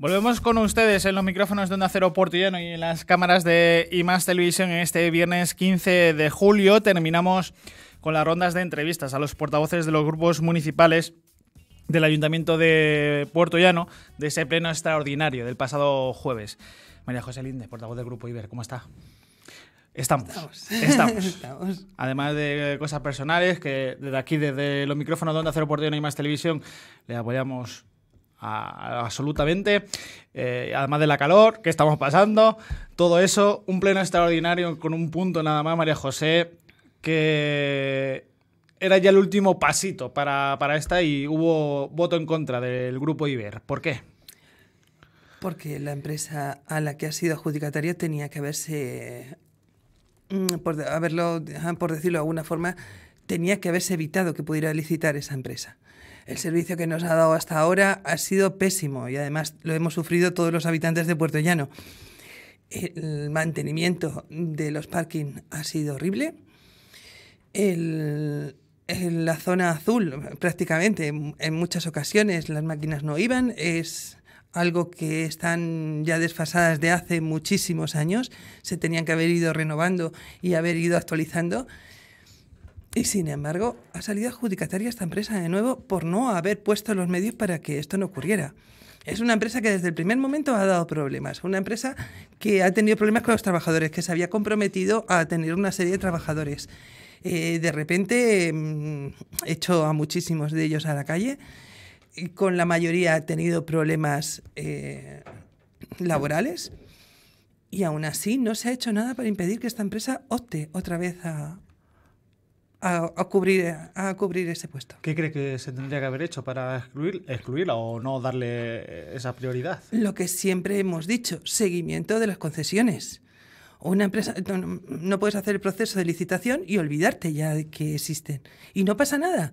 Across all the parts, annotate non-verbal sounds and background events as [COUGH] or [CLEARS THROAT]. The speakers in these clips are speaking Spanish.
Volvemos con ustedes en los micrófonos de Onda Cero Llano y en las cámaras de IMAS Televisión en este viernes 15 de julio. Terminamos con las rondas de entrevistas a los portavoces de los grupos municipales del Ayuntamiento de Puerto Llano de ese pleno extraordinario del pasado jueves. María José Linde, portavoz del Grupo Iber, ¿cómo está? [LAUGHS] Estamos, estamos. Además de cosas personales, que desde aquí, desde los micrófonos de Onda Cero por Día, no hay más televisión, le apoyamos absolutamente. Eh, además de la calor que estamos pasando, todo eso, un pleno extraordinario con un punto nada más, María José, que era ya el último pasito para, para esta y hubo voto en contra del grupo Iber. ¿Por qué? Porque la empresa a la que ha sido adjudicataria tenía que haberse, mm, por, haberlo, decirlo de alguna forma, tenía que haberse evitado que pudiera licitar esa empresa. El servicio que nos ha dado hasta ahora ha sido pésimo y además lo hemos sufrido todos los habitantes de Puerto Llano. El mantenimiento de los parking ha sido horrible. en la zona azul prácticamente en muchas ocasiones las máquinas no iban. Es algo que están ya desfasadas de hace muchísimos años, se tenían que haber ido renovando y haber ido actualizando. Y sin embargo, ha salido adjudicataria esta empresa de nuevo por no haber puesto los medios para que esto no ocurriera. Es una empresa que desde el primer momento ha dado problemas, una empresa que ha tenido problemas con los trabajadores, que se había comprometido a tener una serie de trabajadores. Eh, de repente, mm, echó a muchísimos de ellos a la calle con la mayoría ha tenido problemas eh, laborales y aún así no se ha hecho nada para impedir que esta empresa opte otra vez a, a, cubrir, a cubrir ese puesto. ¿Qué cree que se tendría que haber hecho para excluir, excluirla o no darle eh, esa prioridad? Lo que siempre hemos dicho, seguimiento de las concesiones. Una empresa no, no puedes hacer el proceso de licitación y olvidarte ya de que existen. Y no pasa nada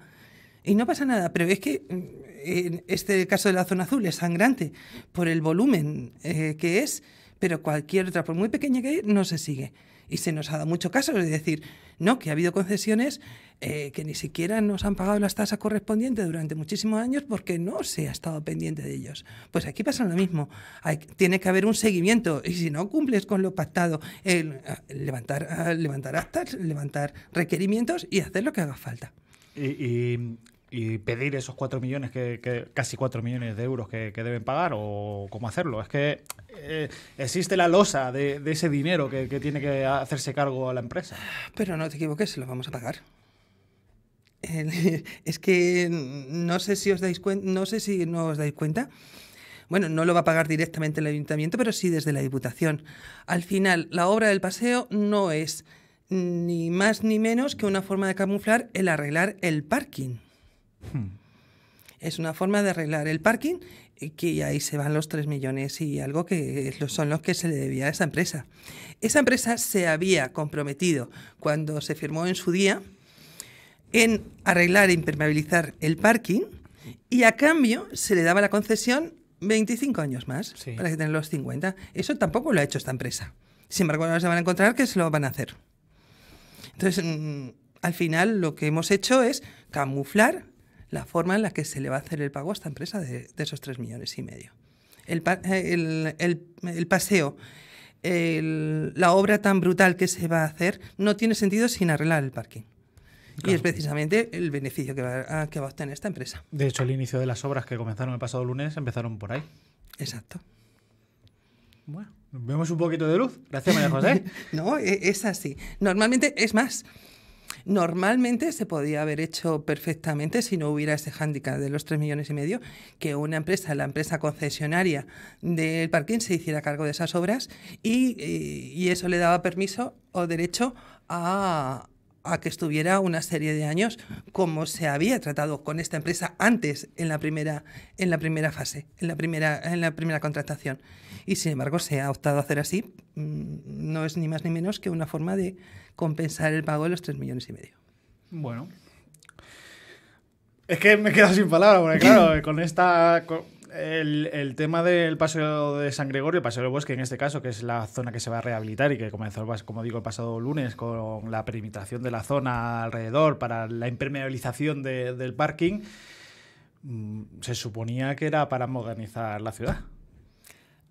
y no pasa nada, pero es que mm, en este caso de la zona azul es sangrante por el volumen eh, que es, pero cualquier otra, por muy pequeña que es, no se sigue. Y se nos ha dado mucho caso de decir, no, que ha habido concesiones eh, que ni siquiera nos han pagado las tasas correspondientes durante muchísimos años porque no se ha estado pendiente de ellos. Pues aquí pasa lo mismo. tiene que haber un seguimiento y si no cumples con lo pactado, levantar, levantar actas, levantar requerimientos y hacer lo que haga falta. y y pedir esos 4 millones, que, casi 4 millones de euros que, deben pagar o cómo hacerlo. Es que eh, existe la losa de, ese dinero que, que, tiene que hacerse cargo a la empresa. Pero no te equivoques, se lo vamos a pagar. [LAUGHS] es que no sé si os dais cuenta, no sé si no os dais cuenta. Bueno, no lo va a pagar directamente el ayuntamiento, pero sí desde la Diputación. Al final, la obra del paseo no es ni más ni menos que una forma de camuflar el arreglar el parking. Hmm. Es una forma de arreglar el parking que ahí se van los 3 millones y algo que son los que se le debía a esa empresa. Esa empresa se había comprometido cuando se firmó en su día en arreglar e impermeabilizar el parking y a cambio se le daba la concesión 25 años más para que tenga los 50. Eso tampoco lo ha hecho esta empresa. Sin embargo, ahora se van a encontrar que se lo van a hacer. Entonces, mm, al final lo que hemos hecho es camuflar la forma en la que se le va a hacer el pago a esta empresa de, esos 3 millones y medio. El, eh, paseo, la obra tan brutal que se va a hacer, no tiene sentido sin arreglar el parking. Y es precisamente el beneficio que va, a, que va a obtener esta empresa. De hecho, el inicio de las obras que comenzaron el pasado lunes empezaron por ahí. Exacto. Bueno, vemos un poquito de luz. Gracias, María José. [LAUGHS] no, e, es así. Normalmente, es más, normalmente se podía haber hecho perfectamente si no hubiera ese hándicap de los 3 millones y medio, que una empresa, la empresa concesionaria del parking, se hiciera cargo de esas obras y, eh, eso le daba permiso o derecho a, que estuviera una serie de años como se había tratado con esta empresa antes en la primera, en la primera fase, en la primera, en la primera contratación. Y sin embargo se ha optado a hacer así. Mm, no es ni más ni menos que una forma de, compensar el pago de los 3 millones y medio. Bueno. Es que me he quedado sin palabras, porque claro, [CLEARS THROAT] con esta. el, tema del paseo de San Gregorio, el paseo del bosque en este caso, que es la zona que se va a rehabilitar y que comenzó, como digo, el pasado lunes con la perimetración de la zona alrededor para la impermeabilización del parking, mm, se suponía que era para modernizar la ciudad.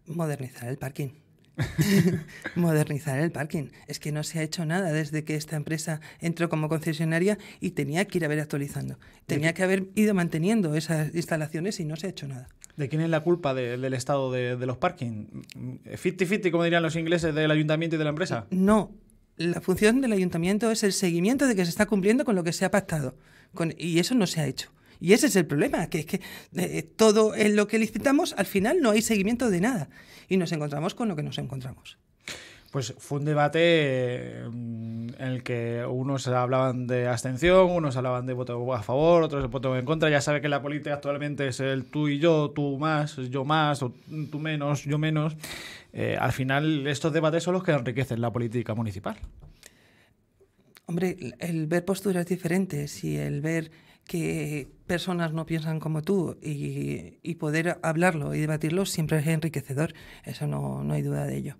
Modernizar el parking. [LAUGHS] Modernizar el parking. Es que no se ha hecho nada desde que esta empresa entró como concesionaria y tenía que ir a ver actualizando. Tenía que haber ido manteniendo esas instalaciones y no se ha hecho nada. ¿De quién es la culpa del estado de, los parking? ¿50-50, como dirían los ingleses, del ayuntamiento y de la empresa? No. La función del ayuntamiento es el seguimiento de que se está cumpliendo con lo que se ha pactado. y eso no se ha hecho. Y ese es el problema, que es que eh, eh, todo en lo que licitamos al final no hay seguimiento de nada y nos encontramos con lo que nos encontramos. Pues fue un debate mm, en el que unos hablaban de abstención, unos hablaban de voto a favor, otros de voto en contra. Ya sabe que la política actualmente es el tú y yo, tú más, yo más, o tú menos, yo menos. Eh, al final, estos debates son los que enriquecen la política municipal. Hombre, el ver posturas diferentes y el ver que personas no piensan como tú y, y, poder hablarlo y debatirlo siempre es enriquecedor. Eso no, no hay duda de ello.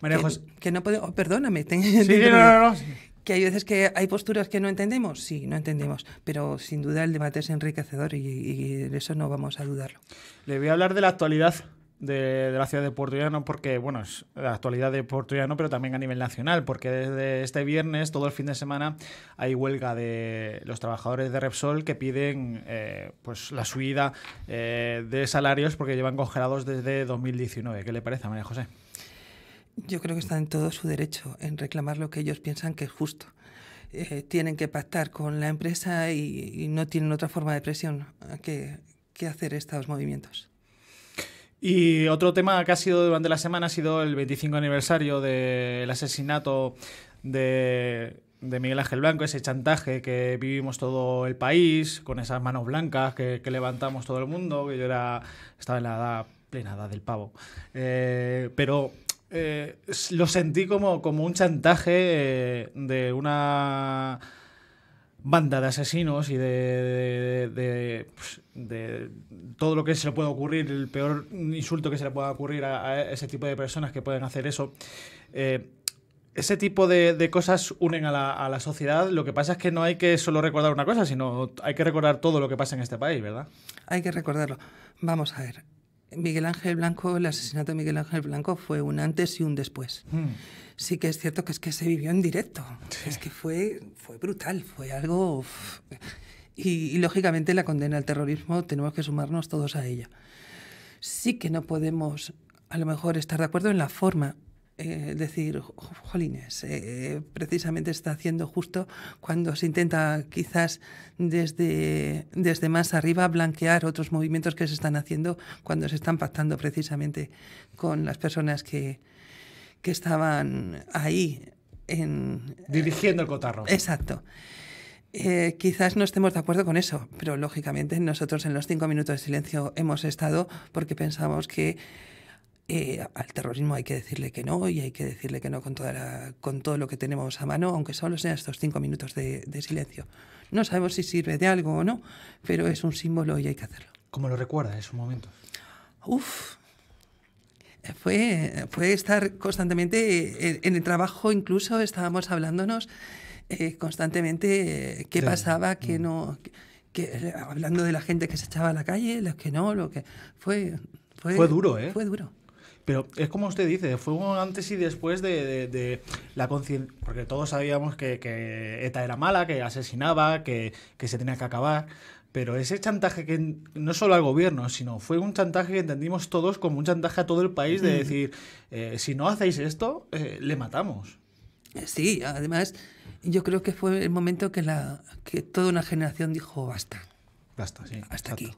María que, José. no puedo oh, perdóname. sí, Que hay veces que hay posturas que no entendemos. Sí, no entendemos. Pero sin duda el debate es enriquecedor y, y de eso no vamos a dudarlo. Le voy a hablar de la actualidad de, la ciudad de Puerto Llano, porque, bueno, es la actualidad de Puerto Llano, pero también a nivel nacional, porque desde este viernes, todo el fin de semana, hay huelga de los trabajadores de Repsol que piden eh, pues la subida eh, de salarios porque llevan congelados desde 2019. ¿Qué le parece, María José? Yo creo que están en todo su derecho en reclamar lo que ellos piensan que es justo. Eh, tienen que pactar con la empresa y, no tienen otra forma de presión que, que hacer estos movimientos. Y otro tema que ha sido durante la semana ha sido el 25 aniversario del asesinato de, Miguel Ángel Blanco, ese chantaje que vivimos todo el país, con esas manos blancas que, levantamos todo el mundo, que yo era, estaba en la edad plena edad del pavo. Eh, pero eh, lo sentí como, como un chantaje eh, de una banda de asesinos y de, de, pues, todo lo que se le puede ocurrir, el peor insulto que se le pueda ocurrir a, ese tipo de personas que pueden hacer eso. Eh, ese tipo de, cosas unen a la, a la, sociedad. Lo que pasa es que no hay que solo recordar una cosa, sino hay que recordar todo lo que pasa en este país, ¿verdad? Hay que recordarlo. Vamos a ver. Miguel Ángel Blanco, el asesinato de Miguel Ángel Blanco fue un antes y un después. Hmm. Sí que es cierto que es que se vivió en directo. Es que fue, fue brutal, fue algo... y, lógicamente la condena al terrorismo tenemos que sumarnos todos a ella. Sí que no podemos a lo mejor estar de acuerdo en la forma, eh, decir, jolines, eh, precisamente está haciendo justo cuando se intenta quizás desde, desde más arriba blanquear otros movimientos que se están haciendo cuando se están pactando precisamente con las personas que, que estaban ahí. En, eh, Dirigiendo el cotarro. Exacto. Eh, quizás no estemos de acuerdo con eso, pero lógicamente nosotros en los cinco minutos de silencio hemos estado porque pensamos que eh, al terrorismo hay que decirle que no y hay que decirle que no con, toda con todo lo que tenemos a mano, aunque solo sean estos cinco minutos de, silencio. No sabemos si sirve de algo o no, pero es un símbolo y hay que hacerlo. ¿Cómo lo recuerda su momento? Uf, eh, fue, fue, estar constantemente eh, en, el trabajo, incluso estábamos hablándonos constantemente qué pasaba, qué mm. no, hablando de la gente que se echaba a la calle, los que no, lo que fue. Fue, fue duro, ¿eh? Fue duro. Pero es como usted dice, fue un antes y después de, la conciencia, porque todos sabíamos que, ETA era mala, que asesinaba, que, se tenía que acabar. Pero ese chantaje que no solo al gobierno, sino fue un chantaje que entendimos todos como un chantaje a todo el país de decir, eh, si no hacéis esto, eh, le matamos. Eh, sí, además yo creo que fue el momento que, la, que toda una generación dijo, basta. Basta, sí. Hasta aquí.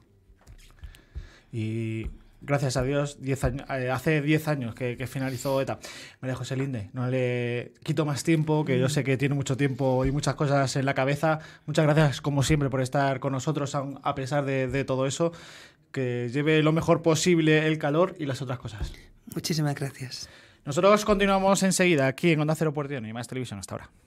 Y gracias a Dios, eh, hace 10 años que, finalizó ETA. María José Linde, no le quito más tiempo, que yo mm. sé que tiene mucho tiempo y muchas cosas en la cabeza. Muchas gracias, como siempre, por estar con nosotros, a pesar de, todo eso. Que lleve lo mejor posible el calor y las otras cosas. Muchísimas gracias. Nosotros continuamos enseguida aquí en Onda Cero Puerto y Más Televisión hasta ahora.